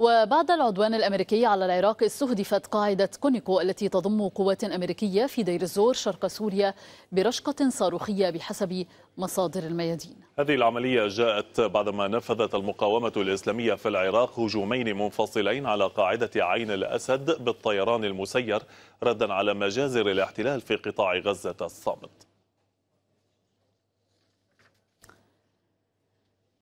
وبعد العدوان الأمريكي على العراق استهدفت قاعدة كونيكو التي تضم قوات أمريكية في دير الزور شرق سوريا برشقة صاروخية بحسب مصادر الميادين هذه العملية جاءت بعدما نفذت المقاومة الإسلامية في العراق هجومين منفصلين على قاعدة عين الأسد بالطيران المسير ردا على مجازر الاحتلال في قطاع غزة الصامت